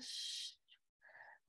是。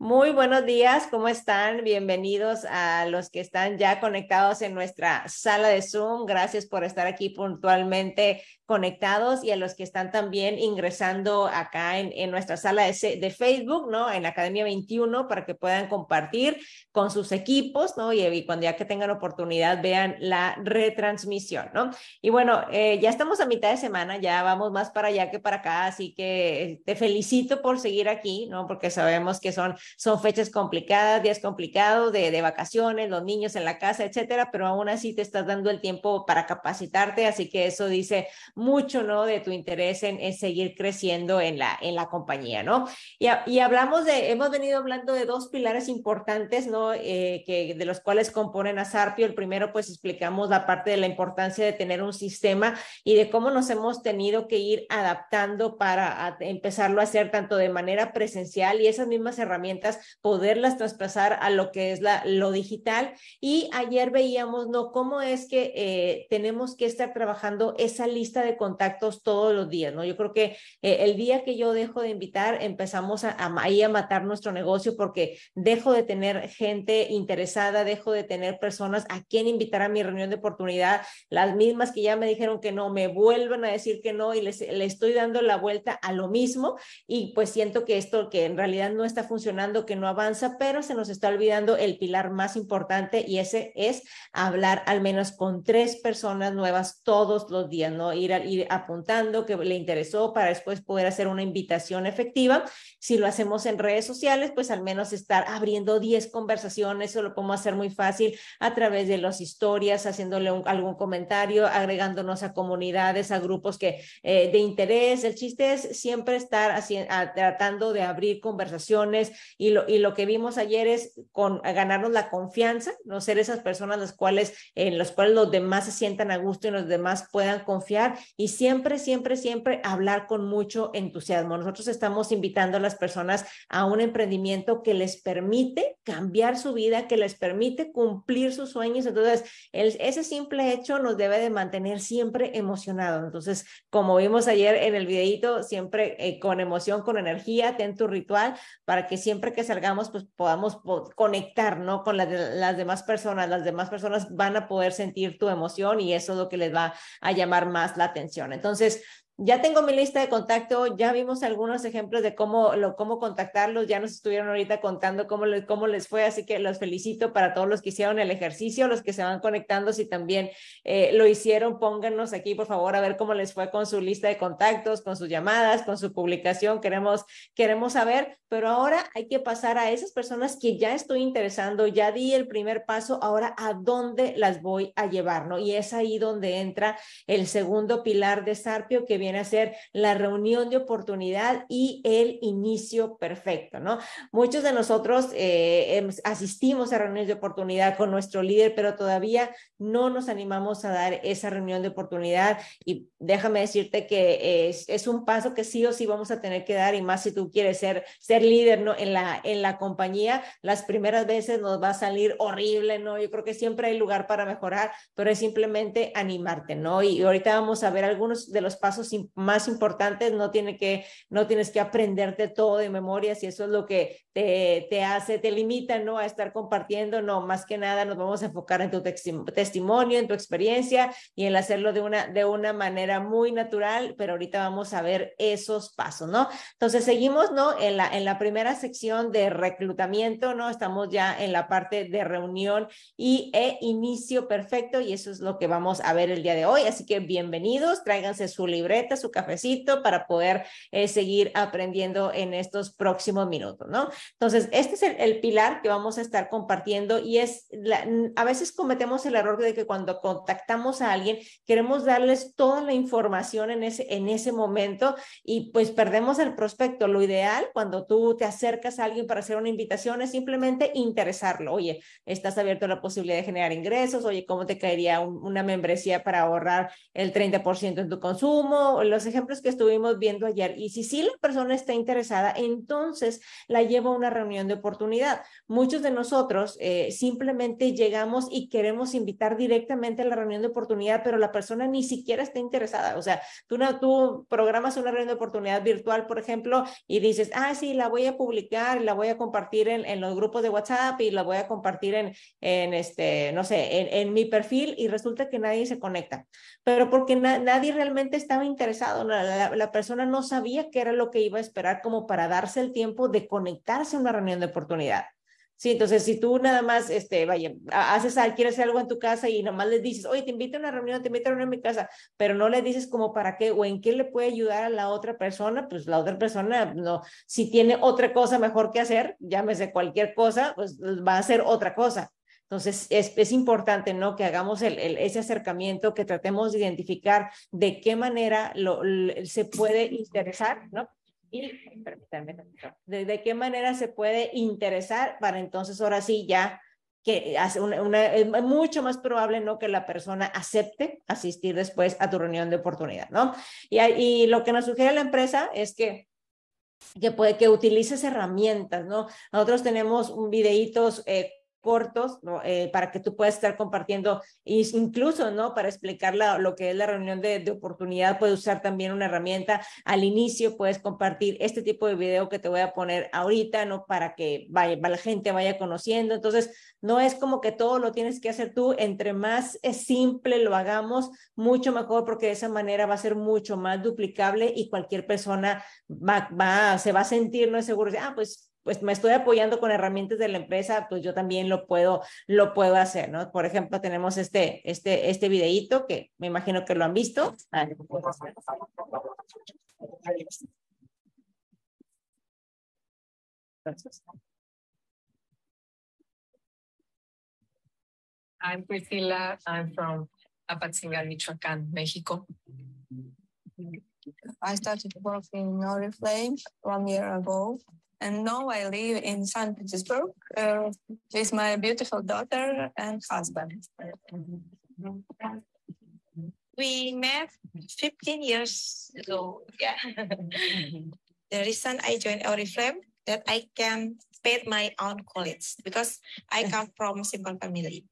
Muy buenos días, ¿cómo están? Bienvenidos a los que están ya conectados en nuestra sala de Zoom. Gracias por estar aquí puntualmente conectados y a los que están también ingresando acá en, nuestra sala de, Facebook, ¿no? En Academia 21 para que puedan compartir con sus equipos, ¿no? Y, cuando ya que tengan oportunidad vean la retransmisión, ¿no? Y bueno, eh, ya estamos a mitad de semana, ya vamos más para allá que para acá, así que eh, te felicito por seguir aquí, ¿no? Porque sabemos que son son fechas complicadas, días complicados de, de vacaciones, los niños en la casa, etcétera, pero aún así te estás dando el tiempo para capacitarte, así que eso dice mucho, ¿no? De tu interés en, en seguir creciendo en la, en la compañía, ¿no? Y, y hablamos de, hemos venido hablando de dos pilares importantes, ¿no? Eh, que, de los cuales componen a Sarpio. El primero, pues explicamos la parte de la importancia de tener un sistema y de cómo nos hemos tenido que ir adaptando para empezarlo a hacer tanto de manera presencial y esas mismas herramientas poderlas traspasar a lo que es la, lo digital. Y ayer veíamos, ¿no? Cómo es que eh, tenemos que estar trabajando esa lista de contactos todos los días, ¿no? Yo creo que eh, el día que yo dejo de invitar, empezamos a, a, ahí a matar nuestro negocio porque dejo de tener gente interesada, dejo de tener personas a quien invitar a mi reunión de oportunidad, las mismas que ya me dijeron que no, me vuelven a decir que no y les, les estoy dando la vuelta a lo mismo y pues siento que esto que en realidad no está funcionando que no avanza, pero se nos está olvidando el pilar más importante y ese es hablar al menos con tres personas nuevas todos los días, ¿no? Ir, ir apuntando que le interesó para después poder hacer una invitación efectiva. Si lo hacemos en redes sociales, pues al menos estar abriendo 10 conversaciones, eso lo podemos hacer muy fácil a través de las historias, haciéndole algún comentario, agregándonos a comunidades, a grupos que eh, de interés. El chiste es siempre estar así, tratando de abrir conversaciones y lo, y lo que vimos ayer es con, ganarnos la confianza, no ser esas personas las cuales, en las cuales los demás se sientan a gusto y los demás puedan confiar y siempre, siempre, siempre hablar con mucho entusiasmo. Nosotros estamos invitando a las personas a un emprendimiento que les permite cambiar su vida, que les permite cumplir sus sueños. Entonces, ese simple hecho nos debe de mantener siempre emocionados. Entonces, como vimos ayer en el videito, siempre eh, con emoción, con energía, ten tu ritual para que siempre que salgamos, pues podamos conectar, ¿no? Con las demás personas. Las demás personas van a poder sentir tu emoción y eso es lo que les va a llamar más la atención. Entonces, ya tengo mi lista de contacto, ya vimos algunos ejemplos de cómo, lo, cómo contactarlos, ya nos estuvieron ahorita contando cómo, les, cómo les fue, así que los felicito para todos los que hicieron el ejercicio, los que se van conectando, si también eh, lo hicieron, pónganos aquí, por favor, a ver cómo les fue con su lista de contactos, con sus llamadas, con su publicación, queremos, queremos saber, pero ahora hay que pasar a esas personas que ya estoy interesando, ya di el primer paso, ahora a dónde las voy a llevar, ¿no? Y es ahí donde entra el segundo pilar de Sarpio que viene viene a ser la reunión de oportunidad y el inicio perfecto, ¿no? Muchos de nosotros eh, em, asistimos a reuniones de oportunidad con nuestro líder, pero todavía no nos animamos a dar esa reunión de oportunidad y déjame decirte que es, un paso que sí o sí vamos a tener que dar y más si tú quieres ser, ser líder, ¿no? En la, en la compañía, las primeras veces nos va a salir horrible, ¿no? Yo creo que siempre hay lugar para mejorar, pero es simplemente animarte, ¿no? Y ahorita vamos a ver algunos de los pasos más importantes, no, tiene que, no tienes que aprenderte todo de memoria si eso es lo que te, hace, te limita ¿no? a estar compartiendo, no, más que nada nos vamos a enfocar en tu testimonio, en tu experiencia y en hacerlo de una, de una manera muy natural, pero ahorita vamos a ver esos pasos, ¿no? Entonces seguimos, ¿no? En la, en la primera sección de reclutamiento, ¿no? Estamos ya en la parte de reunión y e inicio perfecto y eso es lo que vamos a ver el día de hoy, así que bienvenidos, tráiganse su libreta su cafecito para poder eh, seguir aprendiendo en estos próximos minutos, ¿no? Entonces, este es el, pilar que vamos a estar compartiendo y es, a veces cometemos el error de que cuando contactamos a alguien, queremos darles toda la información en ese, en ese momento y pues perdemos el prospecto. Lo ideal cuando tú te acercas a alguien para hacer una invitación es simplemente interesarlo. Oye, estás abierto a la posibilidad de generar ingresos, oye, ¿cómo te caería una membresía para ahorrar el 30% en tu consumo? los ejemplos que estuvimos viendo ayer, y si sí la persona está interesada, entonces la llevo a una reunión de oportunidad. Muchos de nosotros eh, simplemente llegamos y queremos invitar directamente a la reunión de oportunidad, pero la persona ni siquiera está interesada. O sea, tú, no, tú programas una reunión de oportunidad virtual, por ejemplo, y dices, ah, sí, la voy a publicar, la voy a compartir en, los grupos de WhatsApp y la voy a compartir en, este, no sé, en, mi perfil y resulta que nadie se conecta, pero porque nadie realmente estaba interesado interesado, la, persona no sabía qué era lo que iba a esperar como para darse el tiempo de conectarse a una reunión de oportunidad. Sí, entonces si tú nada más, este, vaya, haces, quieres hacer algo en tu casa y nomás le dices, oye, te invito a una reunión, te invito a una en mi casa, pero no le dices como para qué o en qué le puede ayudar a la otra persona, pues la otra persona, no, si tiene otra cosa mejor que hacer, llámese cualquier cosa, pues va a hacer otra cosa. Entonces, es, importante, ¿no? Que hagamos el, ese acercamiento, que tratemos de identificar de qué manera se puede interesar, ¿no? Y, permítanme, de, qué manera se puede interesar para entonces ahora sí ya que hace es mucho más probable, ¿no? Que la persona acepte asistir después a tu reunión de oportunidad, ¿no? Y, lo que nos sugiere la empresa es que que, puede, que utilices herramientas, ¿no? Nosotros tenemos un videitos eh, cortos, eh, para que tú puedas estar compartiendo, incluso, ¿no? Para explicar lo que es la reunión de, oportunidad, puedes usar también una herramienta. Al inicio puedes compartir este tipo de video que te voy a poner ahorita, ¿no? Para que vaya, la gente vaya conociendo. Entonces, no es como que todo lo tienes que hacer tú. Entre más simple lo hagamos, mucho mejor, porque de esa manera va a ser mucho más duplicable y cualquier persona va, va se va a sentir, ¿no? Seguro, ah, pues pues me estoy apoyando con herramientas de la empresa, pues yo también lo puedo, lo puedo hacer, ¿no? Por ejemplo, tenemos este, este, este videíto que me imagino que lo han visto. Ah, I'm Priscila. I'm from Apatzingán, Michoacán, México. I started working in Oriflame one year ago. And now I live in St. Petersburg uh, with my beautiful daughter and husband. We met 15 years ago. Yeah. the reason I joined Oriflame that I can pay my own college because I come from simple family.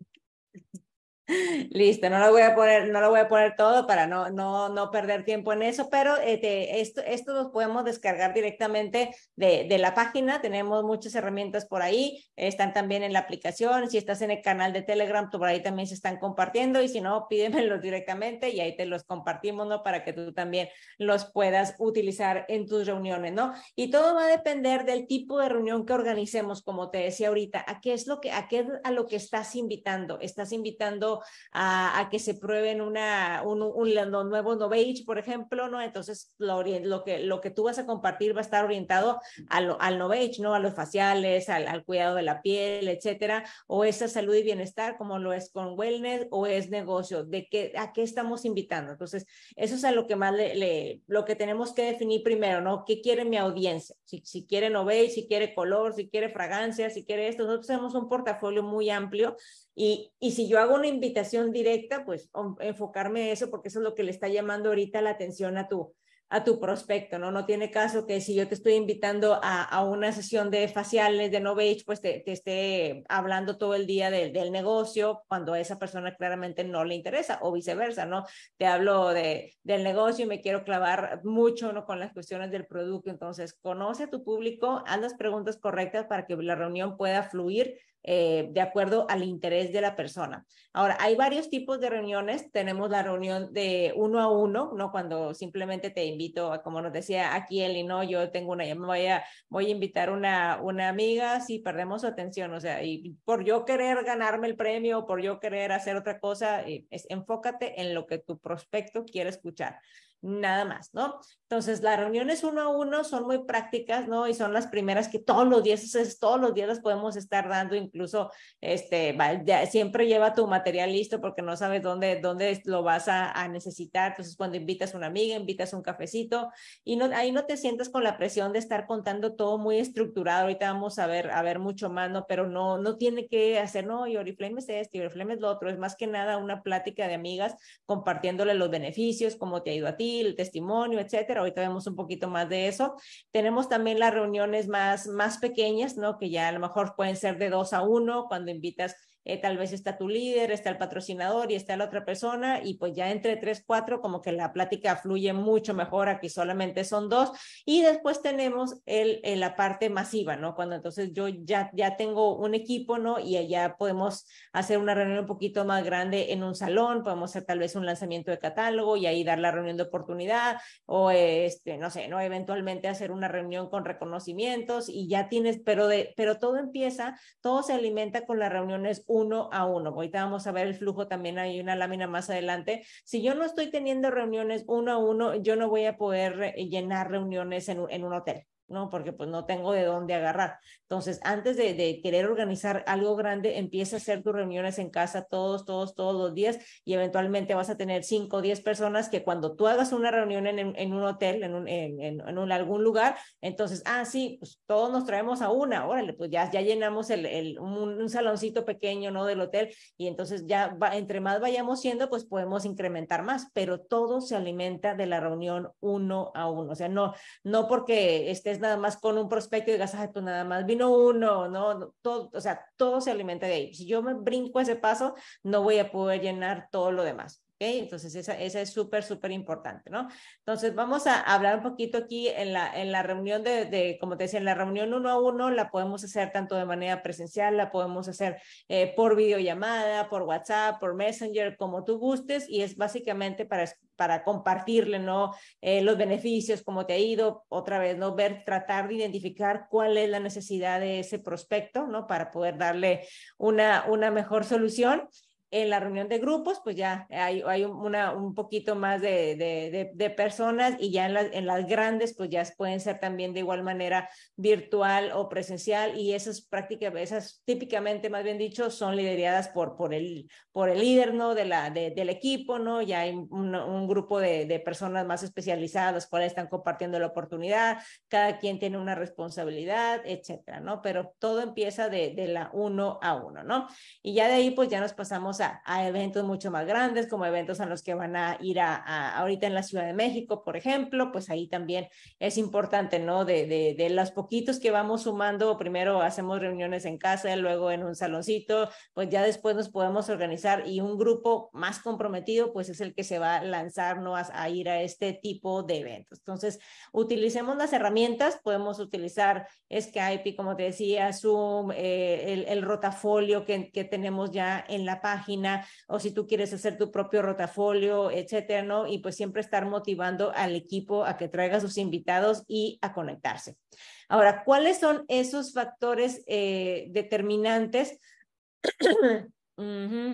Listo, no lo voy a poner, no lo voy a poner todo para no, no, no perder tiempo en eso, pero este, esto, esto los podemos descargar directamente de, la página. Tenemos muchas herramientas por ahí, están también en la aplicación. Si estás en el canal de Telegram, por ahí también se están compartiendo y si no, pídemelo directamente y ahí te los compartimos, ¿no? Para que tú también los puedas utilizar en tus reuniones, ¿no? Y todo va a depender del tipo de reunión que organicemos, como te decía ahorita, a qué es lo que, a qué a lo que estás invitando. Estás invitando a, que se prueben un, un, nuevo Novage, por ejemplo, ¿no? Entonces, lo, lo, que, lo que tú vas a compartir va a estar orientado al, al Novage, ¿no? A los faciales, al, cuidado de la piel, etcétera, o esa salud y bienestar, como lo es con wellness, o es negocio, de qué, a qué estamos invitando. Entonces, eso es a lo que más lo que tenemos que definir primero, ¿no? ¿Qué quiere mi audiencia? Si, si quiere Novage, si quiere color, si quiere fragancia, si quiere esto, nosotros tenemos un portafolio muy amplio y, si yo hago una invitación directa, pues enfocarme en eso, porque eso es lo que le está llamando ahorita la atención a tu, a tu prospecto, ¿no? No tiene caso que si yo te estoy invitando a, a una sesión de faciales de Novage, pues te, esté hablando todo el día del negocio cuando a esa persona claramente no le interesa o viceversa, ¿no? Te hablo de, del negocio y me quiero clavar mucho, ¿no? Con las cuestiones del producto. Entonces, conoce a tu público, haz las preguntas correctas para que la reunión pueda fluir eh, de acuerdo al interés de la persona. Ahora, hay varios tipos de reuniones. Tenemos la reunión de uno a uno, ¿no? Cuando simplemente te invito, a, como nos decía aquí Eli, ¿no? Yo tengo una, me voy a, voy a invitar una, una amiga, si perdemos atención, o sea, y por yo querer ganarme el premio, por yo querer hacer otra cosa, eh, enfócate en lo que tu prospecto quiere escuchar nada más, ¿no? Entonces, las reuniones uno a uno son muy prácticas, ¿no? Y son las primeras que todos los días, todos los días las podemos estar dando, incluso, este, siempre lleva tu material listo porque no sabes dónde, dónde lo vas a, necesitar. Entonces, cuando invitas a una amiga, invitas un cafecito y no, ahí no te sientas con la presión de estar contando todo muy estructurado. Ahorita vamos a ver, a ver mucho más, ¿no? Pero no, no tiene que hacer, no, y Oriflame es este, y es lo otro. Es más que nada una plática de amigas compartiéndole los beneficios, cómo te ha ido a ti, el testimonio, etcétera. Ahorita vemos un poquito más de eso. Tenemos también las reuniones más, más pequeñas, ¿no? Que ya a lo mejor pueden ser de dos a uno, cuando invitas eh, tal vez está tu líder, está el patrocinador y está la otra persona, y pues ya entre tres, cuatro, como que la plática fluye mucho mejor, aquí solamente son dos, y después tenemos el la parte masiva, ¿no? Cuando entonces yo ya, ya tengo un equipo, ¿no? Y allá podemos hacer una reunión un poquito más grande en un salón, podemos hacer tal vez un lanzamiento de catálogo y ahí dar la reunión de oportunidad, o este, no sé, ¿no? Eventualmente hacer una reunión con reconocimientos y ya tienes, pero de, pero todo empieza, todo se alimenta con las reuniones uno a uno. Ahorita vamos a ver el flujo, también hay una lámina más adelante. Si yo no estoy teniendo reuniones uno a uno, yo no voy a poder eh, llenar reuniones en un, en un hotel. ¿no? Porque pues no tengo de dónde agarrar. Entonces, antes de, querer organizar algo grande, empieza a hacer tus reuniones en casa todos, todos, todos los días y eventualmente vas a tener 5 o 10 personas que cuando tú hagas una reunión en, un hotel, en, un, en, algún lugar, entonces, ah, sí, pues todos nos traemos a una, órale, pues ya, ya llenamos el, un, saloncito pequeño, ¿no? Del hotel y entonces ya entre más vayamos siendo, pues podemos incrementar más, pero todo se alimenta de la reunión uno a uno, o sea, no, no porque este nada más con un prospecto y digas, pues nada más vino uno, ¿no? Todo, o sea, todo se alimenta de ahí. Si yo me brinco ese paso, no voy a poder llenar todo lo demás. ¿Okay? Entonces, esa, esa es súper, súper importante, ¿no? Entonces, vamos a hablar un poquito aquí en la, en la reunión de, como te decía, en la reunión uno a uno, la podemos hacer tanto de manera presencial, la podemos hacer eh, por videollamada, por WhatsApp, por Messenger, como tú gustes, y es básicamente para para compartirle, ¿no? Eh, los beneficios, como te ha ido, otra vez, ¿no? Ver, tratar de identificar cuál es la necesidad de ese prospecto, ¿no? Para poder darle una, una mejor solución en la reunión de grupos, pues ya hay, una, un poquito más de, personas y ya en, las, grandes, pues ya pueden ser también de igual manera virtual o presencial y esas prácticas, esas típicamente, más bien dicho, son lideradas por, por, el, por el líder, ¿no? De la, del equipo, ¿no? Ya hay un, grupo de, personas más especializadas, cuales están compartiendo la oportunidad, cada quien tiene una responsabilidad, etcétera, ¿no? Pero todo empieza de, de la uno a uno, ¿no? Y ya de ahí, pues ya nos pasamos a, a, eventos mucho más grandes, como eventos a los que van a ir a, ahorita en la Ciudad de México, por ejemplo, pues ahí también es importante, ¿no? De, de, de los poquitos que vamos sumando, primero hacemos reuniones en casa, luego en un saloncito, pues ya después nos podemos organizar y un grupo más comprometido, pues es el que se va a lanzar, ¿no? A, ir a este tipo de eventos. Entonces, utilicemos las herramientas, podemos utilizar Skype, como te decía, Zoom, eh, el, el rotafolio que, que tenemos ya en la página o si tú quieres hacer tu propio rotafolio, etcétera, ¿no? Y pues siempre estar motivando al equipo a que traiga sus invitados y a conectarse. Ahora, ¿cuáles son esos factores eh, determinantes?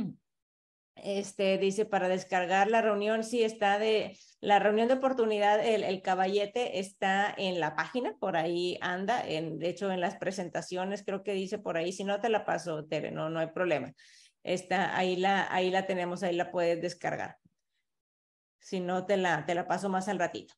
Este dice para descargar la reunión, sí está de la reunión de oportunidad, el, caballete está en la página, por ahí anda, en, de hecho en las presentaciones creo que dice por ahí, si no te la paso, Tere, no, no hay problema ahí, la, ahí la tenemos, ahí la puedes descargar. Si no, te la, te la paso más al ratito.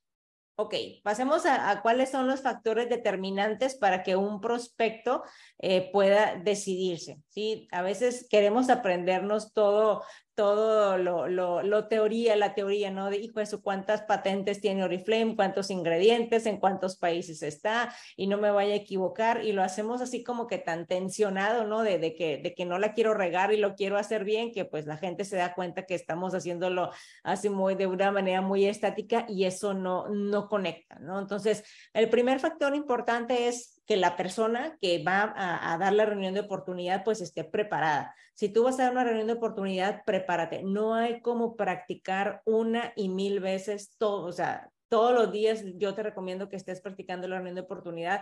Ok, pasemos a, cuáles son los factores determinantes para que un prospecto eh, pueda decidirse. ¿sí? A veces queremos aprendernos todo todo lo, teoría, la teoría, ¿no? De, hijo eso, cuántas patentes tiene Oriflame, cuántos ingredientes, en cuántos países está, y no me vaya a equivocar, y lo hacemos así como que tan tensionado, ¿no? De, de, que, de que no la quiero regar y lo quiero hacer bien, que pues la gente se da cuenta que estamos haciéndolo así muy, de una manera muy estática, y eso no, no conecta, ¿no? Entonces, el primer factor importante es que la persona que va a, dar la reunión de oportunidad pues esté preparada. Si tú vas a dar una reunión de oportunidad, prepárate. No hay como practicar una y mil veces todo, o sea, todos los días yo te recomiendo que estés practicando la reunión de oportunidad.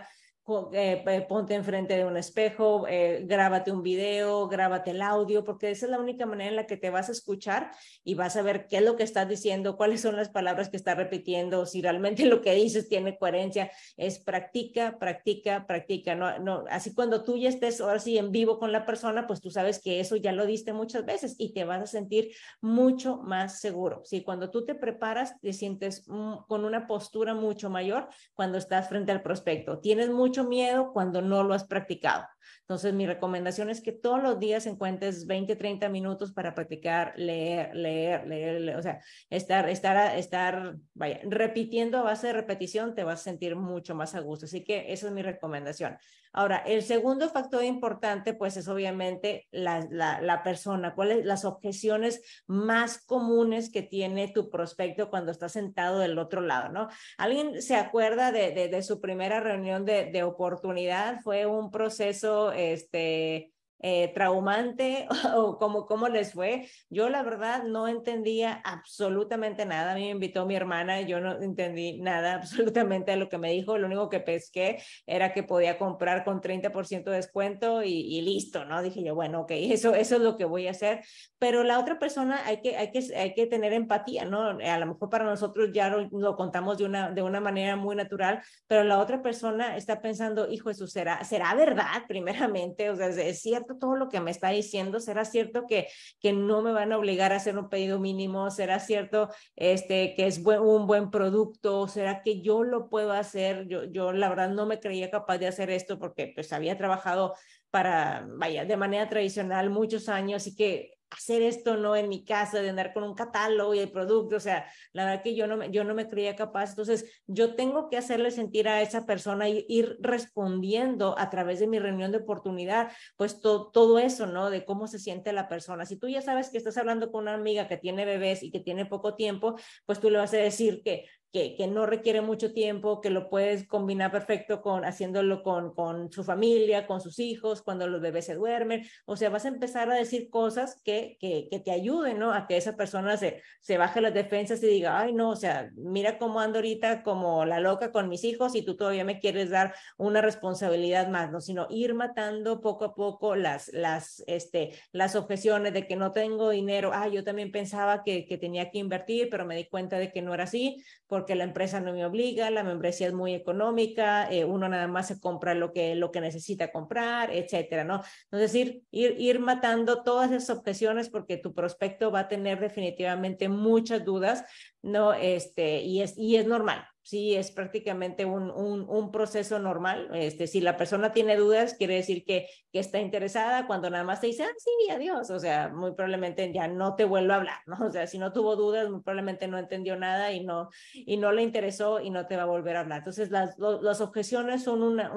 Eh, eh, ponte enfrente de un espejo, eh, grábate un video, grábate el audio, porque esa es la única manera en la que te vas a escuchar y vas a ver qué es lo que estás diciendo, cuáles son las palabras que estás repitiendo, si realmente lo que dices tiene coherencia, es practica, practica, practica, no, no, así cuando tú ya estés ahora sí en vivo con la persona, pues tú sabes que eso ya lo diste muchas veces y te vas a sentir mucho más seguro, si cuando tú te preparas te sientes mm, con una postura mucho mayor cuando estás frente al prospecto, tienes mucho mucho miedo cuando no lo has practicado. Entonces, mi recomendación es que todos los días encuentres 20, 30 minutos para practicar, leer, leer, leer, o sea, estar, estar, estar, vaya, repitiendo a base de repetición te vas a sentir mucho más a gusto. Así que esa es mi recomendación. Ahora, el segundo factor importante, pues es obviamente la, persona, cuáles las objeciones más comunes que tiene tu prospecto cuando está sentado del otro lado, ¿no? ¿Alguien se acuerda de, su primera reunión de, de oportunidad? Fue un proceso este, eh, traumante o como cómo les fue. Yo la verdad no entendía absolutamente nada. A mí me invitó mi hermana, y yo no entendí nada absolutamente de lo que me dijo. Lo único que pesqué era que podía comprar con 30% de descuento y, listo, ¿no? Dije yo, bueno, ok, eso, eso es lo que voy a hacer. Pero la otra persona hay que, hay que, hay que tener empatía, ¿no? A lo mejor para nosotros ya lo, lo contamos de una, de una manera muy natural, pero la otra persona está pensando, hijo, eso será, será verdad primeramente, o sea, es cierto todo lo que me está diciendo? ¿Será cierto que, que no me van a obligar a hacer un pedido mínimo? ¿Será cierto este, que es un buen producto? ¿Será que yo lo puedo hacer? Yo, yo la verdad no me creía capaz de hacer esto porque pues había trabajado para, vaya, de manera tradicional muchos años y que hacer esto, ¿no? En mi casa, de andar con un catálogo y el producto, o sea, la verdad que yo no me, yo no me creía capaz. Entonces, yo tengo que hacerle sentir a esa persona y ir respondiendo a través de mi reunión de oportunidad, pues todo eso, ¿no? De cómo se siente la persona. Si tú ya sabes que estás hablando con una amiga que tiene bebés y que tiene poco tiempo, pues tú le vas a decir que, que, no requiere mucho tiempo, que lo puedes combinar perfecto con haciéndolo con, con su familia, con sus hijos, cuando los bebés se duermen. O sea, vas a empezar a decir cosas que, que, que te ayuden, ¿no? A que esa persona se, se baje las defensas y diga, ay, no, o sea, mira cómo ando ahorita como la loca con mis hijos y tú todavía me quieres dar una responsabilidad más, ¿no? Sino ir matando poco a poco las, las, este, las objeciones de que no tengo dinero. Ah, yo también pensaba que, que tenía que invertir, pero me di cuenta de que no era así. Porque porque la empresa no me obliga, la membresía es muy económica, eh, uno nada más se compra lo que, lo que necesita comprar, etcétera, ¿no? Entonces, ir, ir, ir matando todas esas objeciones porque tu prospecto va a tener definitivamente muchas dudas, ¿no? Este, y, es, y es normal, sí es prácticamente un, proceso normal. Este, si la persona tiene dudas, quiere decir que, está interesada. Cuando nada más te dice, ah, sí, adiós, o sea, muy probablemente ya no te vuelvo a hablar, ¿no? O sea, si no tuvo dudas, muy probablemente no entendió nada y no, y no le interesó y no te va a volver a hablar. Entonces, las, las objeciones son una,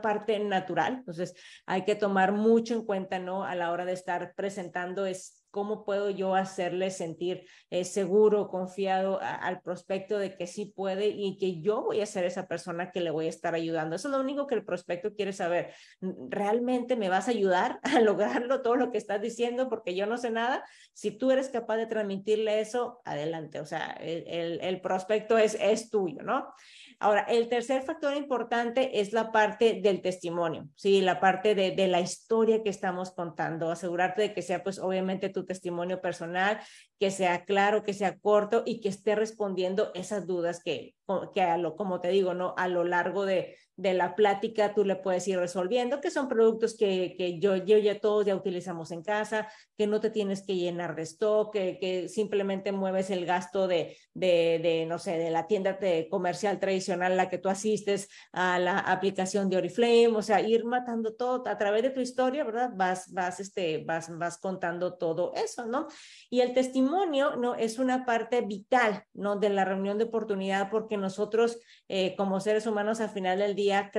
parte natural. Entonces, hay que tomar mucho en cuenta, ¿no? A la hora de estar presentando es ¿Cómo puedo yo hacerle sentir eh, seguro, confiado al prospecto de que sí puede y que yo voy a ser esa persona que le voy a estar ayudando? Eso es lo único que el prospecto quiere saber. Mm, ¿Realmente me vas a ayudar a lograrlo todo lo que estás diciendo? Porque yo no sé nada. Si tú eres capaz de transmitirle eso, adelante. O sea, el, el, el prospecto es, es tuyo, ¿no? Ahora, el tercer factor importante es la parte del testimonio, ¿sí? La parte de, de la historia que estamos contando. Asegurarte de que sea, pues, obviamente tu testimonio personal, que sea claro, que sea corto y que esté respondiendo esas dudas que, que a lo, como te digo, ¿no? a lo largo de, de, la plática tú le puedes ir resolviendo, que son productos que, que yo, yo ya todos ya utilizamos en casa, que no te tienes que llenar de stock, que, simplemente mueves el gasto de, de, de, no sé, de la tienda comercial tradicional a la que tú asistes, a la aplicación de Oriflame, o sea, ir matando todo a través de tu historia, ¿verdad? Vas, vas, este, vas, vas contando todo eso, ¿no? Y el testimonio, ¿no? Es una parte vital, ¿no? De la reunión de oportunidad porque nosotros eh, como seres humanos al final del día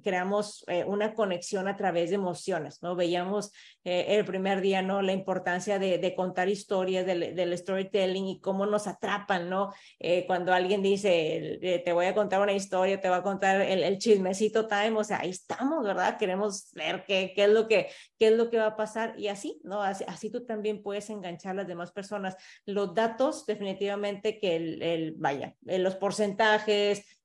creamos eh, una conexión a través de emociones, ¿no? Veíamos eh, el primer día, ¿no? La importancia de, contar historias, del, storytelling y cómo nos atrapan, ¿no? cuando alguien dice, te voy a contar una historia, te voy a contar el, el chismecito time, o sea, ahí estamos, ¿verdad? Queremos ver qué, qué, es, lo que, qué es lo que va a pasar y así, ¿no? Así, tú también puedes enganchar a las demás personas. Los datos definitivamente que el vaya, los porcentajes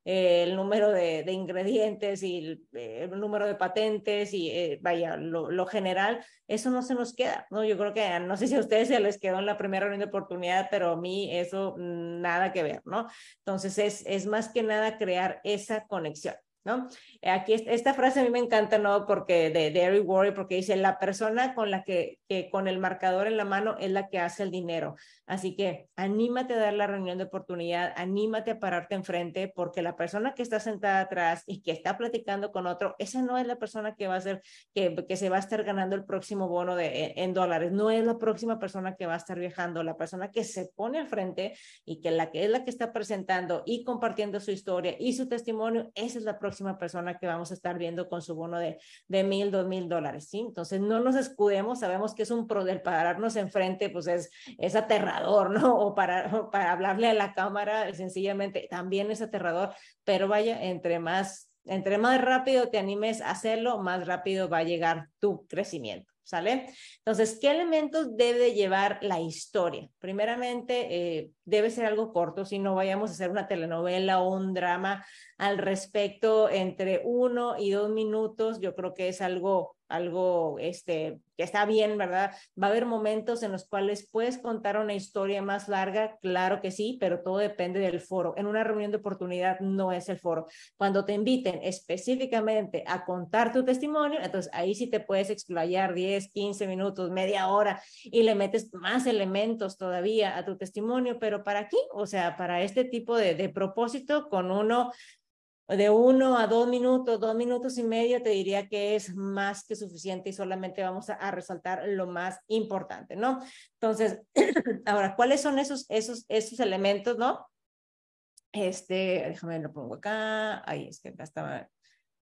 eh, el número de, ingredientes y eh, el, número de patentes y eh, vaya, lo, general, eso no se nos queda, ¿no? Yo creo que, ah, no sé si a ustedes se les quedó en la primera reunión de oportunidad, pero a mí eso mm, nada que ver, ¿no? Entonces es, es más que nada crear esa conexión. ¿no? Aquí esta frase a mí me encanta, ¿no? Porque de, de Eric porque dice, la persona con la que, que, con el marcador en la mano es la que hace el dinero. Así que anímate a dar la reunión de oportunidad, anímate a pararte enfrente, porque la persona que está sentada atrás y que está platicando con otro, esa no es la persona que va a ser, que, que se va a estar ganando el próximo bono de, en dólares, no es la próxima persona que va a estar viajando, la persona que se pone al frente y que, la, que es la que está presentando y compartiendo su historia y su testimonio, esa es la próxima próxima persona que vamos a estar viendo con su bono de, de mil, dos mil dólares, ¿sí? Entonces, no nos escudemos, sabemos que es un pro del pararnos enfrente, pues es, es aterrador, ¿no? O para, para hablarle a la cámara, sencillamente, también es aterrador, pero vaya, entre más, entre más rápido te animes a hacerlo, más rápido va a llegar tu crecimiento. ¿sale? Entonces, ¿qué elementos debe llevar la historia? Primeramente, eh, debe ser algo corto, si no vayamos a hacer una telenovela o un drama al respecto entre uno y dos minutos, yo creo que es algo algo este, que está bien, ¿verdad? Va a haber momentos en los cuales puedes contar una historia más larga, claro que sí, pero todo depende del foro. En una reunión de oportunidad no es el foro. Cuando te inviten específicamente a contar tu testimonio, entonces ahí sí te puedes explayar 10, 15 minutos, media hora y le metes más elementos todavía a tu testimonio, pero para aquí, o sea, para este tipo de, de propósito, con uno de uno a dos minutos, dos minutos y medio, te diría que es más que suficiente y solamente vamos a, resaltar lo más importante, ¿no? Entonces, ahora, ¿cuáles son esos, esos, esos elementos, ¿no? Este, déjame lo pongo acá. Ahí es que acá estaba.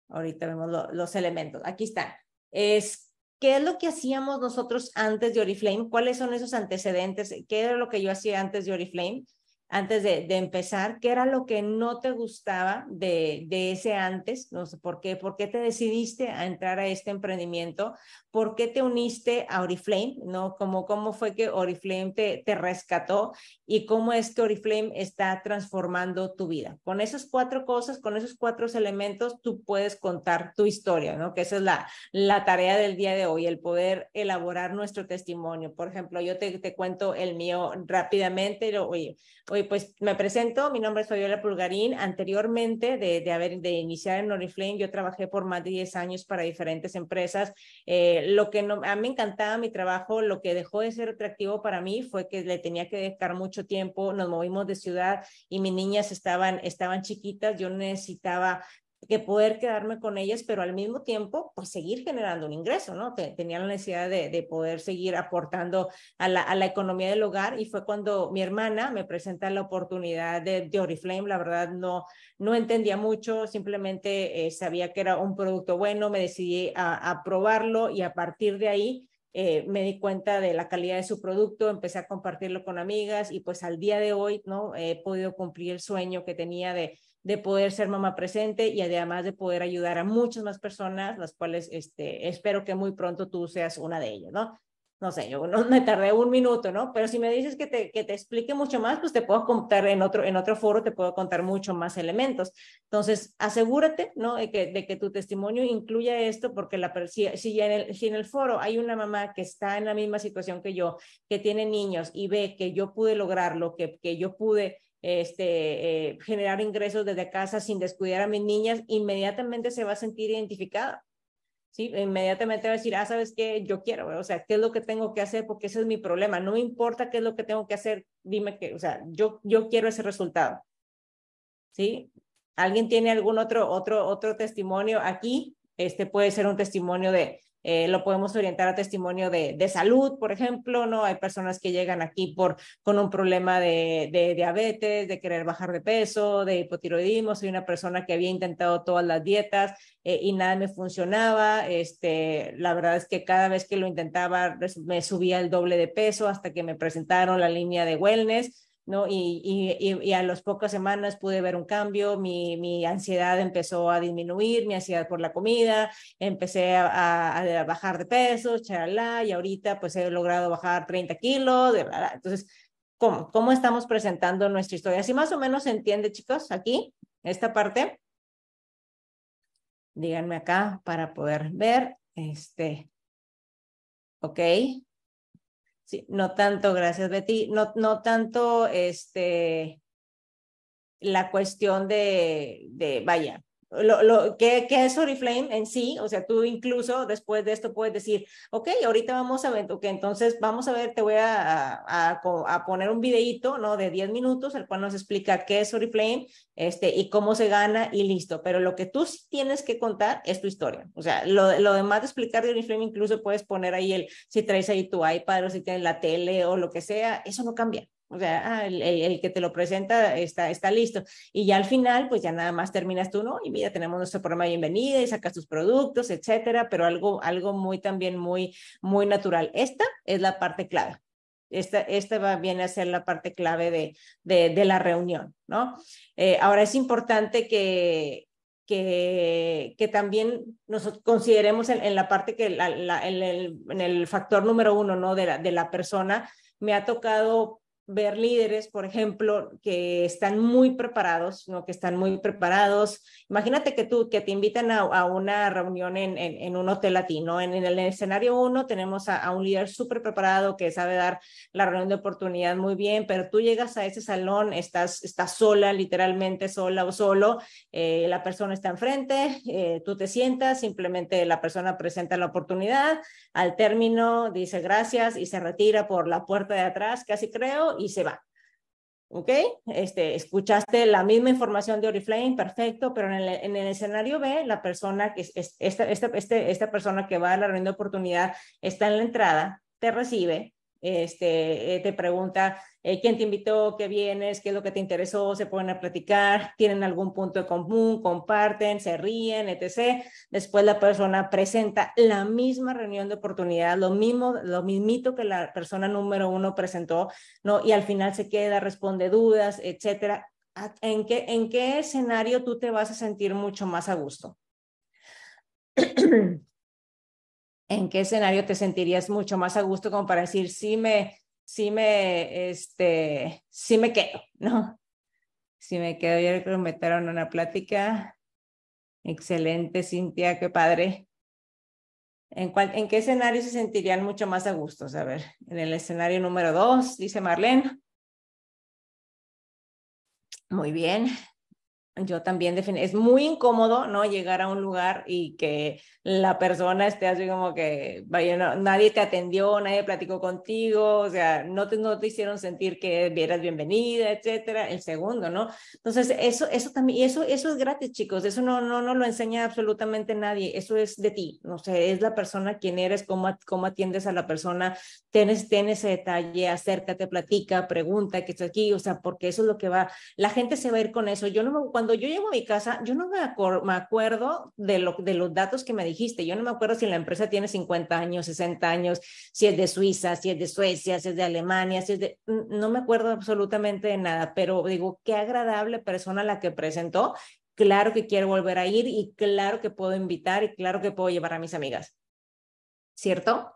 Ahorita vemos los elementos. Aquí está. Es ¿Qué es lo que hacíamos nosotros antes de Oriflame? ¿Cuáles son esos antecedentes? ¿Qué era lo que yo hacía antes de Oriflame? antes de, empezar, qué era lo que no te gustaba de, de, ese antes, no sé por qué, por qué te decidiste a entrar a este emprendimiento, por qué te uniste a Oriflame, ¿no? cómo ¿Cómo fue que Oriflame te, te rescató y cómo es que Oriflame está transformando tu vida? Con esas cuatro cosas, con esos cuatro elementos, tú puedes contar tu historia, ¿no? Que esa es la, la tarea del día de hoy, el poder elaborar nuestro testimonio. Por ejemplo, yo te, te cuento el mío rápidamente, oye, Hoy pues me presento, mi nombre es Fabiola Pulgarín. Anteriormente de, haber de iniciar en Oriflame, yo trabajé por más de 10 años para diferentes empresas. Eh, lo que no, a me encantaba mi trabajo, lo que dejó de ser atractivo para mí fue que le tenía que dedicar mucho tiempo. Nos movimos de ciudad y mis niñas estaban, estaban chiquitas. Yo necesitaba que poder quedarme con ellas, pero al mismo tiempo, pues seguir generando un ingreso, ¿no? Tenía la necesidad de, poder seguir aportando a la, economía del hogar y fue cuando mi hermana me presenta la oportunidad de, de Oriflame, la verdad no, no entendía mucho, simplemente eh, sabía que era un producto bueno, me decidí a, probarlo y a partir de ahí, eh, me di cuenta de la calidad de su producto, empecé a compartirlo con amigas y pues al día de hoy, ¿no? He podido cumplir el sueño que tenía de de poder ser mamá presente y además de poder ayudar a muchas más personas, las cuales este, espero que muy pronto tú seas una de ellas, ¿no? No sé, yo no, me tardé un minuto, ¿no? Pero si me dices que te, que te explique mucho más, pues te puedo contar en otro, en otro foro, te puedo contar mucho más elementos. Entonces, asegúrate, ¿no? De que, de que tu testimonio incluya esto, porque la, si, si, en el, si en el foro hay una mamá que está en la misma situación que yo, que tiene niños y ve que yo pude lo que, que yo pude este, eh, generar ingresos desde casa sin descuidar a mis niñas, inmediatamente se va a sentir identificada. ¿sí? Inmediatamente va a decir, ah, ¿sabes qué? Yo quiero, o sea, ¿qué es lo que tengo que hacer? Porque ese es mi problema. No me importa qué es lo que tengo que hacer, dime que, o sea, yo, yo quiero ese resultado. ¿Sí? ¿Alguien tiene algún otro, otro, otro testimonio aquí? Este puede ser un testimonio de, eh, lo podemos orientar a testimonio de, de, salud, por ejemplo, ¿no? Hay personas que llegan aquí por, con un problema de, de diabetes, de querer bajar de peso, de hipotiroidismo, soy una persona que había intentado todas las dietas eh, y nada me funcionaba, este, la verdad es que cada vez que lo intentaba me subía el doble de peso hasta que me presentaron la línea de wellness y, a las pocas semanas pude ver un cambio, mi, ansiedad empezó a disminuir, mi ansiedad por la comida, empecé a, bajar de peso, y ahorita pues he logrado bajar 30 kilos, de verdad. Entonces, ¿cómo? estamos presentando nuestra historia? Si más o menos se entiende, chicos, aquí, esta parte. Díganme acá para poder ver. Este. Ok. Sí, no tanto, gracias Betty, no, no tanto este, la cuestión de, vaya, lo, lo ¿qué, ¿qué, es Oriflame en sí? O sea, tú incluso después de esto puedes decir, ok, ahorita vamos a ver, ok, entonces vamos a ver, te voy a, poner un videíto, ¿no? De 10 minutos, el cual nos explica qué es flame este, y cómo se gana y listo. Pero lo que tú tienes que contar es tu historia. O sea, lo, demás de explicar de Oriflame, incluso puedes poner ahí el, si traes ahí tu iPad o si tienes la tele o lo que sea, eso no cambia. O sea, ah, el, que te lo presenta está, está listo. Y ya al final, pues ya nada más terminas tú, ¿no? Y mira, tenemos nuestro programa de bienvenida y sacas tus productos, etcétera, pero algo, algo muy también muy, muy natural. Esta es la parte clave. Esta, esta va, viene a ser la parte clave de, de, la reunión, ¿no? Eh, ahora es importante que, que, que, también nosotros consideremos en, la parte que, en, el, en, el, factor número uno, ¿no? De la, de la persona, me ha tocado ver líderes, por ejemplo, que están muy preparados, ¿no? Que están muy preparados. Imagínate que tú, que te invitan a, una reunión en, un hotel latino. En, en el escenario uno tenemos a, un líder súper preparado que sabe dar la reunión de oportunidad muy bien, pero tú llegas a ese salón, estás, sola, literalmente sola o solo, eh, la persona está enfrente, eh, tú te sientas, simplemente la persona presenta la oportunidad, al término dice gracias y se retira por la puerta de atrás, casi creo, y se va. ¿Ok? Este, escuchaste la misma información de Oriflame, perfecto, pero en el, escenario B, la persona que esta, este, esta persona que va a la reunión de oportunidad está en la entrada, te recibe, este, eh, te pregunta eh, quién te invitó, qué vienes, qué es lo que te interesó, se ponen a platicar, tienen algún punto de común, comparten, se ríen, etc. Después la persona presenta la misma reunión de oportunidad, lo mismo, lo mismito que la persona número uno presentó, ¿no? Y al final se queda, responde dudas, etcétera. ¿En qué, ¿En qué escenario tú te vas a sentir mucho más a gusto? ¿En qué escenario te sentirías mucho más a gusto como para decir, sí, me, sí me, este, me quedo, ¿no? Sí me quedo. ya creo que me metieron una plática. Excelente, Cintia, qué padre. ¿En, ¿En qué escenario se sentirían mucho más a gusto? A ver, en el escenario número dos, dice Marlene. Muy bien, yo también define, es muy incómodo, ¿no? Llegar a un lugar y que la persona esté así como que, vaya, nadie te atendió, nadie platicó contigo, o sea, no te, no te hicieron sentir que vieras bienvenida, etcétera. El segundo, ¿no? Entonces, eso, eso también, y eso, eso es gratis, chicos, eso no, no, no lo enseña absolutamente nadie, eso es de ti, no sé, es la persona, quién eres, cómo, cómo atiendes a la persona, tienes, tienes ese detalle, acércate, platica, pregunta, que está aquí, o sea, porque eso es lo que va, la gente se va a ir con eso. Yo no me, cuando cuando yo llego a mi casa, yo no me, acuerdo, de, de los datos que me dijiste. Yo no me acuerdo si la empresa tiene 50 años, 60 años, si es de Suiza, si es de Suecia, si es de Alemania, si es de... No me acuerdo absolutamente de nada, pero digo, qué agradable persona la que presentó. Claro que quiero volver a ir y claro que puedo invitar y claro que puedo llevar a mis amigas. ¿Cierto?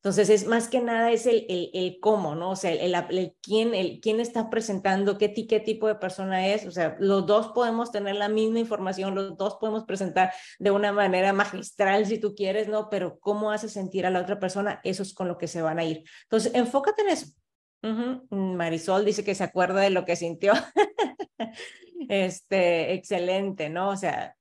Entonces, es más que nada es el, el, cómo, ¿no? O sea, el, quién, el quién está presentando, qué, qué tipo de persona es. O sea, los dos podemos tener la misma información, los dos podemos presentar de una manera magistral, si tú quieres, ¿no? Pero cómo hace sentir a la otra persona, eso es con lo que se van a ir. Entonces, enfócate en eso. Marisol dice que se acuerda de lo que sintió. este, excelente, ¿no? O sea,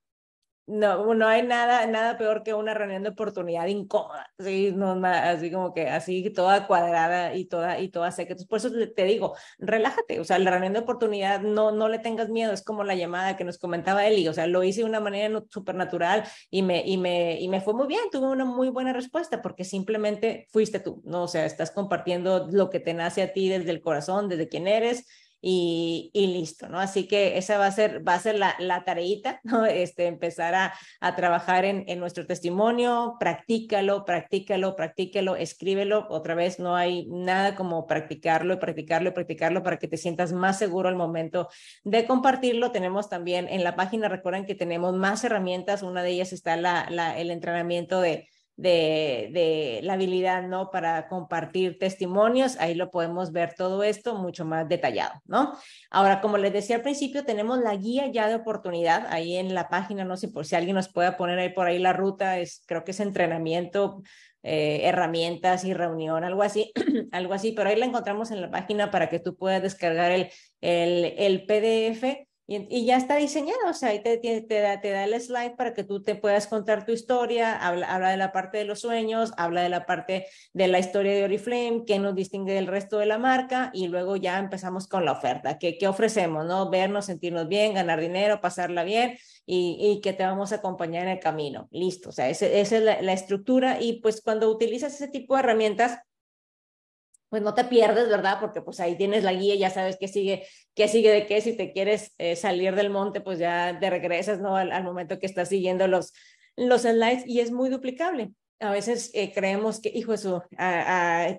no, no hay nada, nada peor que una reunión de oportunidad incómoda, no, así como que así toda cuadrada y toda, y toda seca. por eso te digo, relájate, o sea, la reunión de oportunidad no, no le tengas miedo, es como la llamada que nos comentaba Eli, o sea, lo hice de una manera súper natural y me, y, me, y me fue muy bien, tuve una muy buena respuesta porque simplemente fuiste tú, ¿no? O sea, estás compartiendo lo que te nace a ti desde el corazón, desde quién eres y, listo, ¿no? Así que esa va a ser, va a ser la, la tareita, ¿no? Este, empezar a, trabajar en, en, nuestro testimonio, practícalo, practícalo, practícalo, escríbelo. Otra vez, no hay nada como practicarlo y practicarlo y practicarlo para que te sientas más seguro al momento de compartirlo. Tenemos también en la página, recuerden que tenemos más herramientas, una de ellas está la, la, el entrenamiento de de, la habilidad, ¿no? Para compartir testimonios, ahí lo podemos ver todo esto mucho más detallado, ¿no? Ahora, como les decía al principio, tenemos la guía ya de oportunidad ahí en la página, no sé por si alguien nos pueda poner ahí por ahí la ruta, es, creo que es entrenamiento, eh, herramientas y reunión, algo así, algo así, pero ahí la encontramos en la página para que tú puedas descargar el, el PDF y, ya está diseñado, o sea, ahí te, te, da, el slide para que tú te puedas contar tu historia, habla, de la parte de los sueños, habla de la parte de la historia de Oriflame, qué nos distingue del resto de la marca y luego ya empezamos con la oferta, qué, qué ofrecemos, ¿no? Vernos, sentirnos bien, ganar dinero, pasarla bien y, que te vamos a acompañar en el camino. Listo, o sea, esa es la estructura y pues cuando utilizas ese tipo de herramientas, pues no te pierdes, ¿verdad? Porque pues ahí tienes la guía, ya sabes qué sigue, qué sigue de qué, si te quieres eh, salir del monte, pues ya te regresas, ¿no? Al, momento que estás siguiendo los, los slides y es muy duplicable a veces eh, creemos que, hijo eso,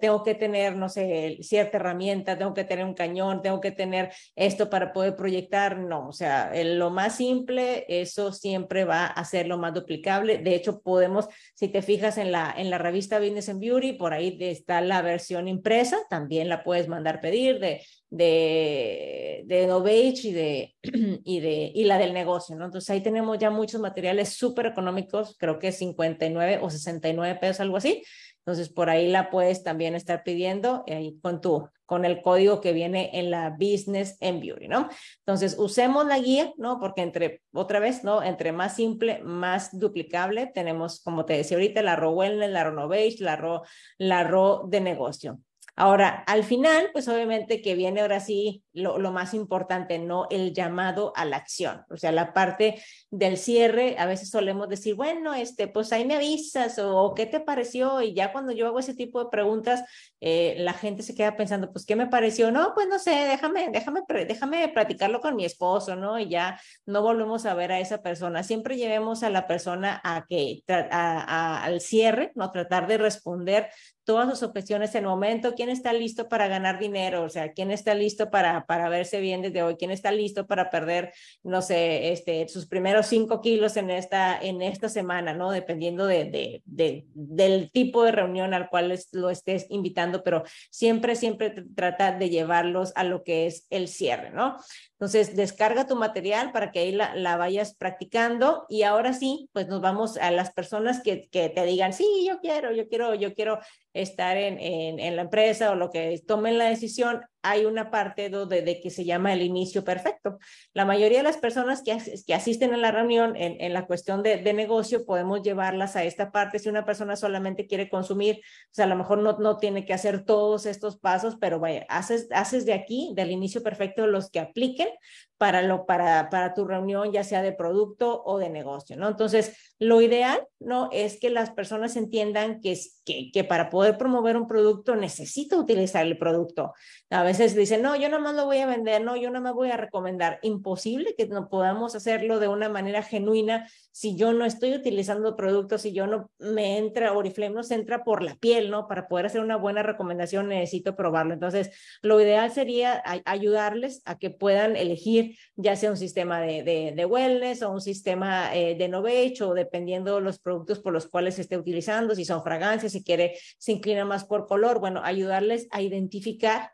tengo que tener, no sé, cierta herramienta, tengo que tener un cañón, tengo que tener esto para poder proyectar. No, o sea, lo más simple, eso siempre va a ser lo más duplicable. De hecho, podemos, si te fijas en la, en la revista Business and Beauty, por ahí está la versión impresa, también la puedes mandar pedir de de, de Novage y de, y de y la del negocio, ¿no? Entonces ahí tenemos ya muchos materiales súper económicos, creo que 59 o 69 pesos, algo así. Entonces por ahí la puedes también estar pidiendo ahí eh, con tu con el código que viene en la Business en Beauty, ¿no? Entonces usemos la guía, ¿no? Porque entre otra vez, ¿no? Entre más simple, más duplicable, tenemos como te decía ahorita la Rowell, Wellness, la Novage, la RO la de negocio. Ahora, al final, pues obviamente que viene ahora sí lo, más importante, ¿no? El llamado a la acción, o sea, la parte del cierre, a veces solemos decir, bueno, este, pues ahí me avisas o qué te pareció y ya cuando yo hago ese tipo de preguntas, eh, la gente se queda pensando, pues, ¿qué me pareció? No, pues no sé, déjame, déjame, déjame platicarlo con mi esposo, ¿no? Y ya no volvemos a ver a esa persona. Siempre llevemos a la persona a que, al cierre, ¿no? Tratar de responder todas sus objeciones en el momento, quién está listo para ganar dinero, o sea, quién está listo para, para verse bien desde hoy, quién está listo para perder, no sé, este, sus primeros cinco kilos en esta, en esta semana, ¿no? Dependiendo de, de, del tipo de reunión al cual lo estés invitando, pero siempre, siempre trata de llevarlos a lo que es el cierre, ¿no? Entonces, descarga tu material para que ahí la, la vayas practicando y ahora sí, pues nos vamos a las personas que, que te digan, sí, yo quiero, yo quiero, yo quiero estar en, en, la empresa o lo que tomen la decisión, hay una parte de, que se llama el inicio perfecto. La mayoría de las personas que, asisten a la reunión en, la cuestión de, negocio podemos llevarlas a esta parte. Si una persona solamente quiere consumir, o sea, a lo mejor no, no tiene que hacer todos estos pasos, pero vaya, haces, haces de aquí, del inicio perfecto, los que apliquen para, lo, para, para tu reunión, ya sea de producto o de negocio, ¿no? Entonces, lo ideal, ¿no? Es que las personas entiendan que, que, para poder promover un producto necesita utilizar el producto veces dicen, no, yo más lo voy a vender, no, yo no más voy a recomendar. Imposible que no podamos hacerlo de una manera genuina si yo no estoy utilizando productos, si yo no me entra, Oriflame nos entra por la piel, ¿no? Para poder hacer una buena recomendación necesito probarlo. Entonces, lo ideal sería ayudarles a que puedan elegir ya sea un sistema de, de, wellness o un sistema eh, de novecho o dependiendo los productos por los cuales se esté utilizando, si son fragancias, si quiere, se inclina más por color, bueno, ayudarles a identificar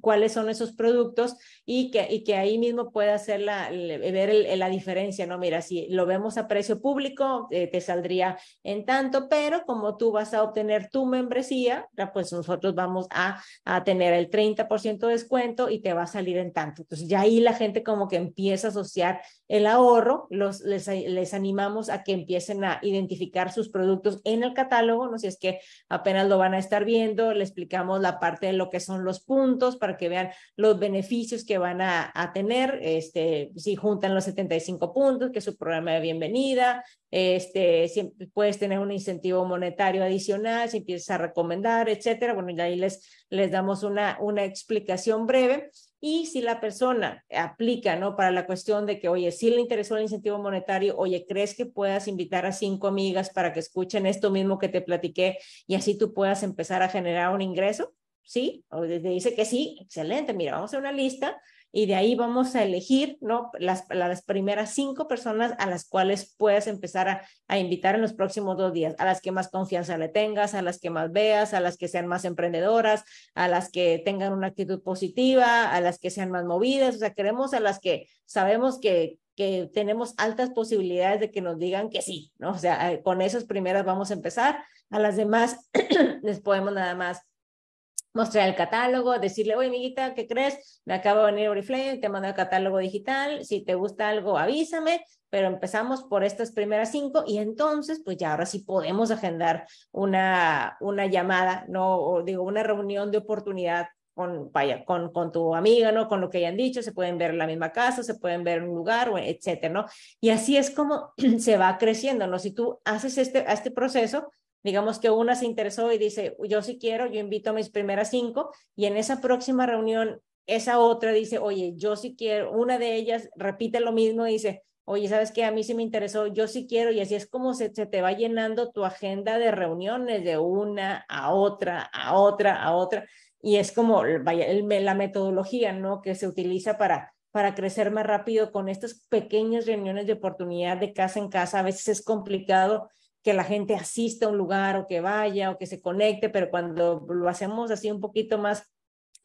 cuáles son esos productos y que, y que ahí mismo pueda hacer la, ver la diferencia, ¿no? Mira, si lo vemos a precio público, eh, te saldría en tanto, pero como tú vas a obtener tu membresía, pues nosotros vamos a, a tener el 30% de descuento y te va a salir en tanto. Entonces ya ahí la gente como que empieza a asociar el ahorro, les, animamos a que empiecen a identificar sus productos en el catálogo, ¿no? si es que apenas lo van a estar viendo, le explicamos la parte de lo que son los puntos para que vean los beneficios que van a, tener, este, si juntan los 75 puntos, que es su programa de bienvenida, este, si puedes tener un incentivo monetario adicional, si empiezas a recomendar, etcétera, bueno, y ahí les, les damos una, una explicación breve. Y si la persona aplica, ¿no? Para la cuestión de que, oye, si le interesó el incentivo monetario, oye, ¿crees que puedas invitar a cinco amigas para que escuchen esto mismo que te platiqué y así tú puedas empezar a generar un ingreso? Sí, o dice que sí, excelente, mira, vamos a una lista y de ahí vamos a elegir, ¿no? Las, primeras cinco personas a las cuales puedes empezar a, invitar en los próximos dos días, a las que más confianza le tengas, a las que más veas, a las que sean más emprendedoras, a las que tengan una actitud positiva, a las que sean más movidas, o sea, queremos a las que sabemos que, que tenemos altas posibilidades de que nos digan que sí, ¿no? O sea, eh, con esas primeras vamos a empezar, a las demás les podemos nada más mostrar el catálogo, decirle, oye, amiguita, ¿qué crees? Me acabo de venir Oriflame, te mando el catálogo digital, si te gusta algo, avísame, pero empezamos por estas primeras cinco y entonces, pues ya ahora sí podemos agendar una, una llamada, ¿no? O digo, una reunión de oportunidad con, vaya, con, con tu amiga, ¿no? Con lo que hayan dicho, se pueden ver en la misma casa, se pueden ver en un lugar, etcétera, ¿no? Y así es como se va creciendo, ¿no? Si tú haces este, este proceso, Digamos que una se interesó y dice, yo sí quiero, yo invito a mis primeras cinco y en esa próxima reunión esa otra dice, oye, yo sí quiero, una de ellas repite lo mismo y dice, oye, ¿sabes qué? A mí sí me interesó, yo sí quiero, y así es como se, te va llenando tu agenda de reuniones de una a otra, a otra, a otra, y es como la metodología, ¿no? Que se utiliza para, para crecer más rápido con estas pequeñas reuniones de oportunidad de casa en casa, a veces es complicado que la gente asista a un lugar o que vaya o que se conecte, pero cuando lo hacemos así un poquito más,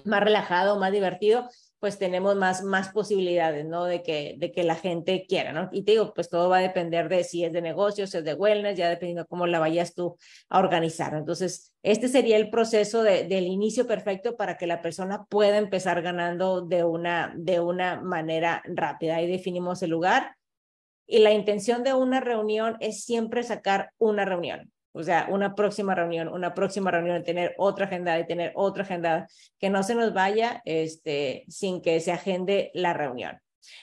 más relajado, más divertido, pues tenemos más, más posibilidades, ¿no? De que, de que la gente quiera, ¿no? Y te digo, pues todo va a depender de si es de negocios, es de wellness, ya dependiendo cómo la vayas tú a organizar. Entonces, este sería el proceso del inicio perfecto para que la persona pueda empezar ganando de una, de una manera rápida. y definimos el lugar, y la intención de una reunión es siempre sacar una reunión. O sea, una próxima reunión, una próxima reunión, tener otra agenda y tener otra agenda, que no se nos vaya este, sin que se agende la reunión.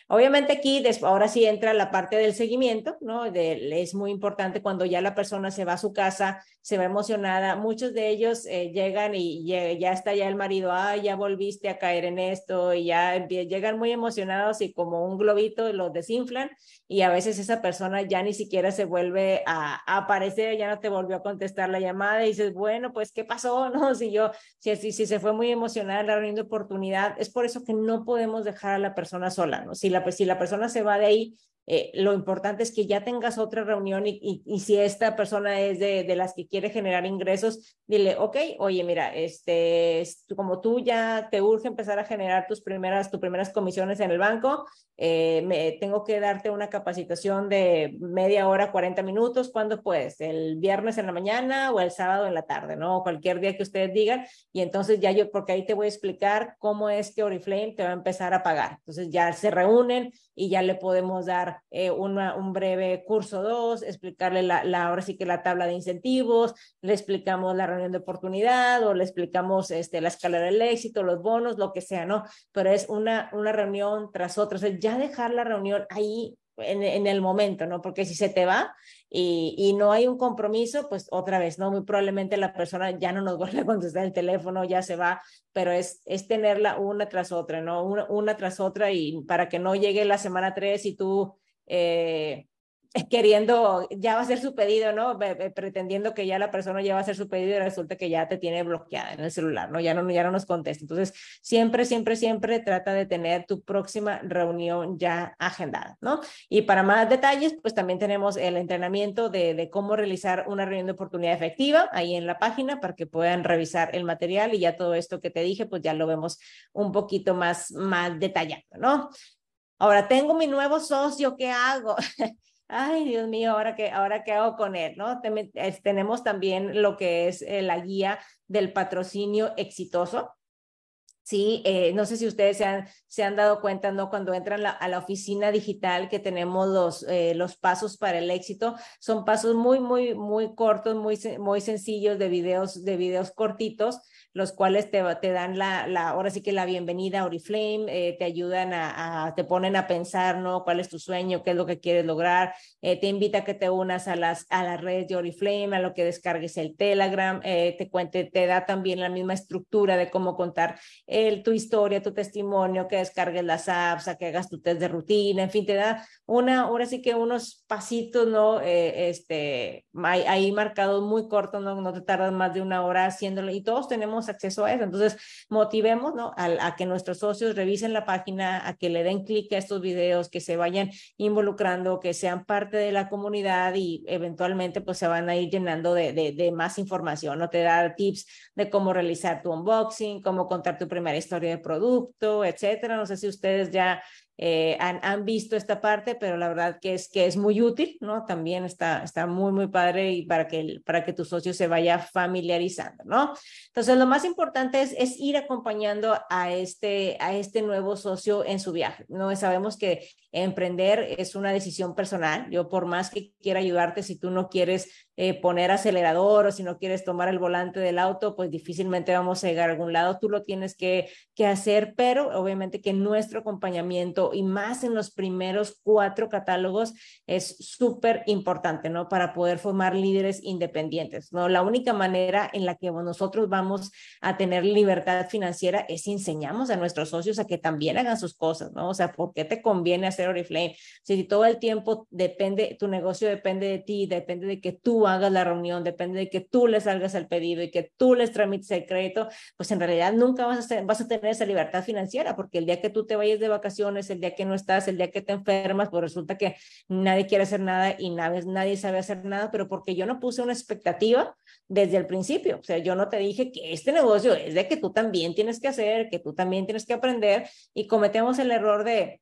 Obviamente aquí, ahora sí entra la parte del seguimiento, ¿no? es muy importante cuando ya la persona se va a su casa, se va emocionada. Muchos de ellos eh, llegan y ya, ya, está ya el marido, ah, ya volviste a caer en esto, y ya llegan muy emocionados y como un globito los desinflan y a veces esa persona ya ni siquiera se vuelve a, aparecer, ya no te volvió a contestar la llamada y dices, bueno, pues, ¿qué pasó? No, si yo, si, si, si se fue muy emocionada en la reunión de oportunidad, es por eso que no podemos dejar a la persona sola, ¿no? Si la, si la persona se va de ahí, eh, lo importante es que ya tengas otra reunión y, si esta persona es de, las que quiere generar ingresos, dile, ok, oye, mira, este, como tú ya te urge empezar a generar tus primeras, tus primeras comisiones en el banco, eh, me, tengo que darte una capacitación de media hora, 40 minutos, ¿cuándo puedes? ¿El viernes en la mañana o el sábado en la tarde, no? cualquier día que ustedes digan. Y entonces ya yo, porque ahí te voy a explicar cómo es que Oriflame te va a empezar a pagar. Entonces ya se reúnen y ya le podemos dar eh, un breve curso 2, explicarle la, ahora sí que la tabla de incentivos, le explicamos la reunión de oportunidad o le explicamos este, la escala del éxito, los bonos, lo que sea, ¿no? Pero es una, una reunión tras otra, o sea, ya dejar la reunión ahí en, en, el momento, ¿no? Porque si se te va y, y, no hay un compromiso, pues otra vez, ¿no? Muy probablemente la persona ya no nos vuelve a contestar el teléfono, ya se va, pero es, es tenerla una tras otra, ¿no? Una, una tras otra y para que no llegue la semana 3 y tú eh, queriendo, ya va a ser su pedido, ¿no? Pretendiendo que ya la persona ya va a hacer su pedido y resulta que ya te tiene bloqueada en el celular, ¿no? Ya no, ya no nos contesta. Entonces, siempre, siempre, siempre trata de tener tu próxima reunión ya agendada, ¿no? Y para más detalles, pues también tenemos el entrenamiento de, de cómo realizar una reunión de oportunidad efectiva ahí en la página para que puedan revisar el material y ya todo esto que te dije, pues ya lo vemos un poquito más, más detallado, ¿no? Ahora tengo mi nuevo socio, ¿qué hago? Ay, Dios mío, ahora qué, ahora qué hago con él, ¿no? Tenemos también lo que es eh, la guía del patrocinio exitoso, Sí, eh, no sé si ustedes se han, dado cuenta, ¿no? Cuando entran a la oficina digital que tenemos los, eh, los pasos para el éxito, son pasos muy, muy, muy cortos, muy, muy sencillos de videos, de videos cortitos los cuales te, te dan la, la, ahora sí que la bienvenida a Oriflame, eh, te ayudan a, te ponen a pensar, ¿no? ¿Cuál es tu sueño? ¿Qué es lo que quieres lograr? Eh, te invita a que te unas a, las, a las redes de Oriflame, a lo que descargues el Telegram, eh, te cuente, te da también la misma estructura de cómo contar el, tu historia, tu testimonio, que descargues las apps, a que hagas tu test de rutina, en fin, te da una, ahora sí que unos pasitos, ¿no? este, ahí marcado muy corto, ¿no? no te tardas más de una hora haciéndolo y todos tenemos acceso a eso. Entonces, motivemos a, que nuestros socios revisen la página, a que le den clic a estos videos, que se vayan involucrando, que sean parte de la comunidad y eventualmente pues se van a ir llenando de, más información, ¿no? Te da tips de cómo realizar tu unboxing, cómo contar tu primera historia de producto, etcétera. No sé si ustedes ya eh, han, han, visto esta parte, pero la verdad que es, que es muy útil, ¿no? También está, está muy, muy padre y para que, para que tu socio se vaya familiarizando, ¿no? Entonces, lo más importante es, es ir acompañando a este, a este nuevo socio en su viaje, ¿no? Sabemos que emprender es una decisión personal, yo por más que quiera ayudarte, si tú no quieres eh, poner acelerador o si no quieres tomar el volante del auto, pues difícilmente vamos a llegar a algún lado. Tú lo tienes que, que hacer, pero obviamente que nuestro acompañamiento y más en los primeros cuatro catálogos es súper importante, ¿no? Para poder formar líderes independientes, ¿no? La única manera en la que nosotros vamos a tener libertad financiera es enseñamos a nuestros socios a que también hagan sus cosas, ¿no? O sea, ¿por qué te conviene hacer Oriflame? Si todo el tiempo depende, tu negocio depende de ti, depende de que tú hagas la reunión, depende de que tú les salgas el pedido y que tú les tramites el crédito, pues en realidad nunca vas a, vas a tener esa libertad financiera, porque el día que tú te vayas de vacaciones, el día que no estás, el día que te enfermas, pues resulta que nadie quiere hacer nada y nadie, nadie sabe hacer nada, pero porque yo no puse una expectativa desde el principio. O sea, yo no te dije que este negocio es de que tú también tienes que hacer, que tú también tienes que aprender y cometemos el error de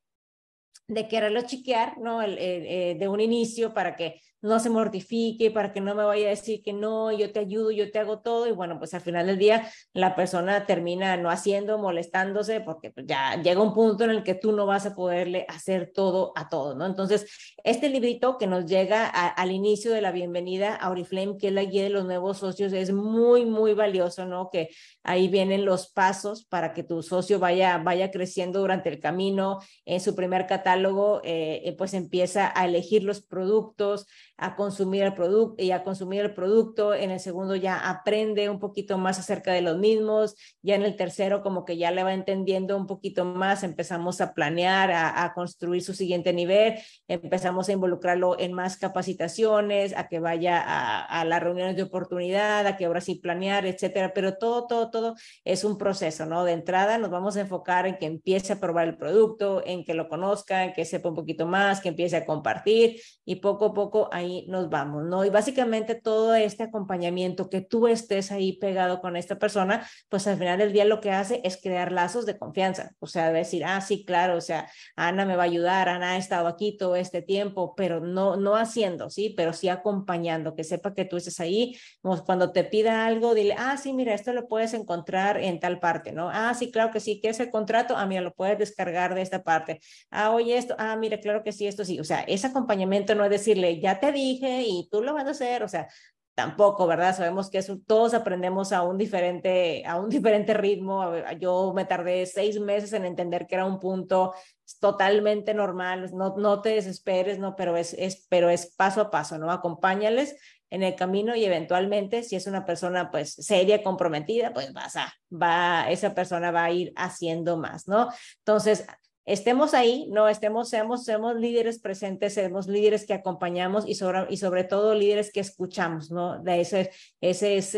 de quererlo chiquear, ¿no? Eh, de un inicio para que no se mortifique, para que no me vaya a decir que no, yo te ayudo, yo te hago todo. Y bueno, pues al final del día la persona termina no haciendo, molestándose, porque pues, ya llega un punto en el que tú no vas a poderle hacer todo a todo, ¿no? Entonces, este librito que nos llega al inicio de la bienvenida a Oriflame, que es la guía de los nuevos socios, es muy, muy valioso, ¿no? Que ahí vienen los pasos para que tu socio vaya, vaya creciendo durante el camino. En su primer catálogo, eh, eh, pues empieza a elegir los productos, a consumir el producto y a consumir el producto. En el segundo ya aprende un poquito más acerca de los mismos. Ya en el tercero como que ya le va entendiendo un poquito más. Empezamos a planear, a, construir su siguiente nivel. Empezamos a involucrarlo en más capacitaciones, a que vaya a, las reuniones de oportunidad, a que ahora sí planear, etcétera. Pero todo, todo, todo es un proceso, ¿no? De entrada nos vamos a enfocar en que empiece a probar el producto, en que lo conozca, en que sepa un poquito más, que empiece a compartir y poco a poco ahí nos vamos, ¿no? Y básicamente todo este acompañamiento, que tú estés ahí pegado con esta persona, pues al final del día lo que hace es crear lazos de confianza, o sea, decir, ah, sí, claro, o sea, Ana me va a ayudar, Ana ha estado aquí todo este tiempo, pero no, no haciendo, ¿sí? Pero sí acompañando, que sepa que tú estés ahí, cuando te pida algo, dile, ah, sí, mira, esto lo puedes encontrar en tal parte, ¿no? Ah, sí, claro que sí, que es el contrato, ah, mira, lo puedes descargar de esta parte, ah, oye, esto, ah, mira, claro que sí, esto sí, o sea, ese acompañamiento no es decirle, ya te dije y tú lo vas a hacer, o sea, tampoco, ¿verdad? Sabemos que todos aprendemos a un, diferente, a un diferente ritmo. Yo me tardé seis meses en entender que era un punto totalmente normal, no, no te desesperes, no, pero es, es, pero es paso a paso, ¿no? Acompáñales en el camino y eventualmente si es una persona pues seria, comprometida, pues vas a, va, esa persona va a ir haciendo más, ¿no? Entonces, estemos ahí, no estemos, seamos, seamos líderes presentes, seamos líderes que acompañamos y sobre, y sobre todo líderes que escuchamos, ¿no? De ese, ese es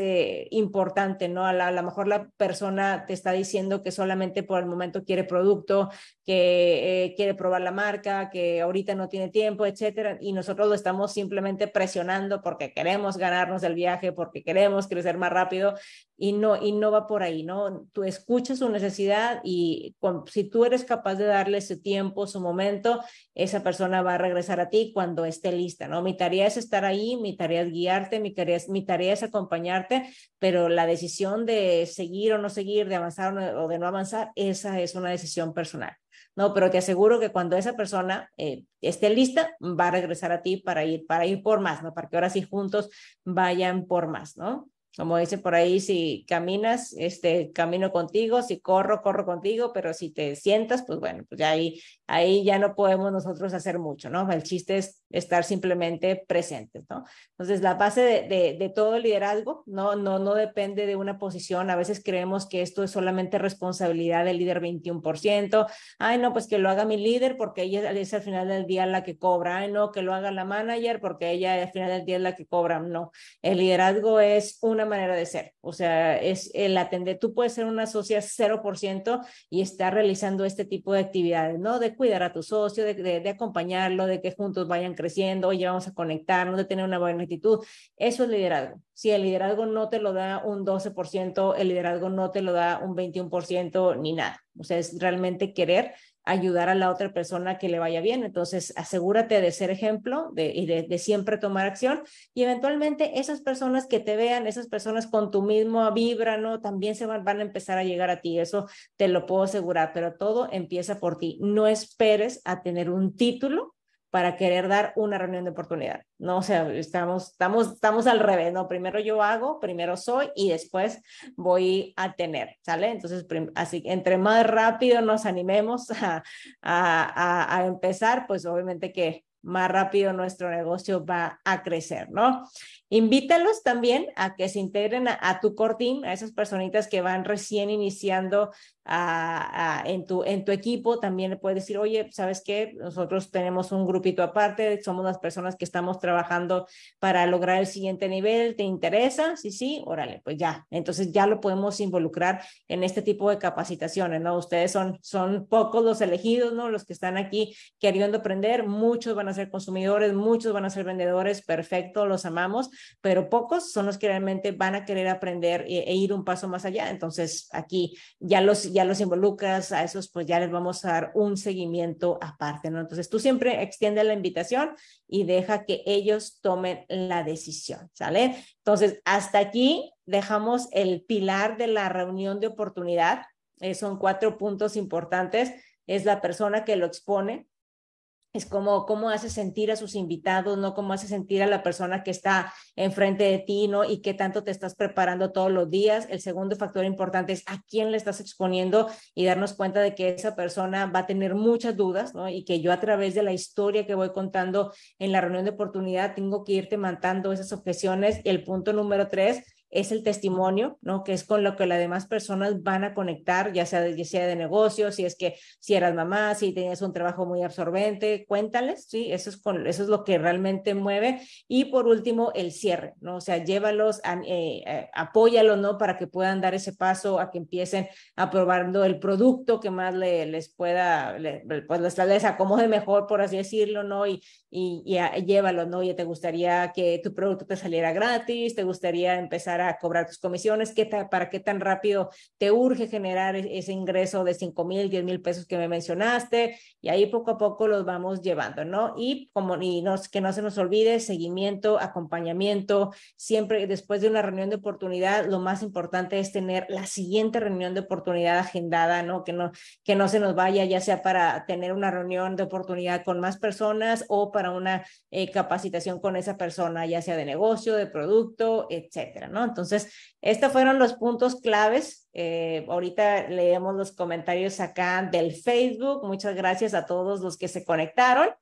importante, ¿no? A, la, lo mejor la persona te está diciendo que solamente por el momento quiere producto, que eh, quiere probar la marca, que ahorita no tiene tiempo, etcétera, y nosotros lo estamos simplemente presionando porque queremos ganarnos el viaje, porque queremos crecer más rápido, y no, y va por ahí, ¿no? Tú escuchas su necesidad y si tú eres capaz de darle su tiempo, su momento, esa persona va a regresar a ti cuando esté lista, ¿no? Mi tarea es estar ahí, mi tarea es guiarte, mi tarea es, mi tarea es acompañarte, pero la decisión de seguir o no seguir, de avanzar o, de no avanzar, esa es una decisión personal. No, pero te aseguro que cuando esa persona eh, esté lista, va a regresar a ti para ir, para ir por más, ¿no? Para que ahora sí juntos vayan por más, ¿no? Como dice por ahí, si caminas, este, camino contigo, si corro, corro contigo, pero si te sientas, pues bueno, pues ahí, ahí ya no podemos nosotros hacer mucho, ¿no? El chiste es estar simplemente presentes, ¿no? Entonces, la base de, todo liderazgo no, no, no depende de una posición. A veces creemos que esto es solamente responsabilidad del líder 21%. Ay, no, pues que lo haga mi líder porque ella es al final del día la que cobra. Ay, no, que lo haga la manager porque ella al final del día es la que cobra. No, el liderazgo es una manera de ser. O sea, es el atender. Tú puedes ser una socia 0% y estar realizando este tipo de actividades, ¿no? De cuidar a tu socio, de, de acompañarlo, de que juntos vayan creciendo, oye, vamos a conectarnos, de tener una buena actitud. Eso es liderazgo. Si el liderazgo no te lo da un 12%, el liderazgo no te lo da un 21% ni nada. O sea, es realmente querer ayudar a la otra persona que le vaya bien. Entonces, asegúrate de ser ejemplo de, y de, siempre tomar acción. Y eventualmente esas personas que te vean, esas personas con tu mismo vibra, ¿no? También se van a empezar a llegar a ti. Eso te lo puedo asegurar, pero todo empieza por ti. No esperes a tener un título para querer dar una reunión de oportunidad, ¿no? O sea, estamos, estamos, estamos al revés, ¿no? Primero yo hago, primero soy y después voy a tener, ¿sale? Entonces, así, entre más rápido nos animemos a, a, a empezar, pues obviamente que más rápido nuestro negocio va a crecer, ¿no? Invítalos también a que se integren a, tu core team, a esas personitas que van recién iniciando en, tu, equipo. También le puedes decir, oye, ¿sabes qué? Nosotros tenemos un grupito aparte, somos las personas que estamos trabajando para lograr el siguiente nivel. ¿Te interesa? Sí, sí, órale, pues ya. Entonces ya lo podemos involucrar en este tipo de capacitaciones, ¿no? Ustedes son, son pocos los elegidos, ¿no? Los que están aquí queriendo aprender, muchos van a ser consumidores, muchos van a ser vendedores, perfecto, los amamos, pero pocos son los que realmente van a querer aprender e, e, ir un paso más allá. Entonces, aquí ya los, ya los involucras, a esos pues ya les vamos a dar un seguimiento aparte, ¿no? Entonces, tú siempre extiende la invitación y deja que ellos tomen la decisión, ¿sale? Entonces, hasta aquí dejamos el pilar de la reunión de oportunidad. Eh, son cuatro puntos importantes. Es la persona que lo expone, es como cómo hace sentir a sus invitados, ¿no? Cómo hace sentir a la persona que está enfrente de ti, ¿no? Y qué tanto te estás preparando todos los días. El segundo factor importante es a quién le estás exponiendo y darnos cuenta de que esa persona va a tener muchas dudas, ¿no? Y que yo a través de la historia que voy contando en la reunión de oportunidad tengo que irte mandando esas objeciones. Y el punto número tres es el testimonio, ¿no? Que es con lo que las demás personas van a conectar, ya sea de, ya de negocios, si es que si eras mamá, si tenías un trabajo muy absorbente, cuéntales, ¿sí? Eso es, con, eso es lo que realmente mueve. Y por último, el cierre, ¿no? O sea, llévalos, eh, eh, apóyalo, ¿no? Para que puedan dar ese paso, a que empiecen aprobando el producto que más les pueda, pues les, acomode mejor, por así decirlo, ¿no? Y, y, llévalos, ¿no? y te gustaría que tu producto te saliera gratis, te gustaría empezar a cobrar tus comisiones, qué para qué tan rápido te urge generar e-, ese ingreso de 5 mil, diez mil pesos que me mencionaste, y ahí poco a poco los vamos llevando, ¿no? Y como y que no se nos olvide, seguimiento, acompañamiento, siempre después de una reunión de oportunidad, lo más importante es tener la siguiente reunión de oportunidad agendada, ¿no? Que no, que no se nos vaya, ya sea para tener una reunión de oportunidad con más personas o para una eh, capacitación con esa persona, ya sea de negocio, de producto, etcétera, ¿no? Entonces, estos fueron los puntos claves. Eh, ahorita leemos los comentarios acá del Facebook. Muchas gracias a todos los que se conectaron.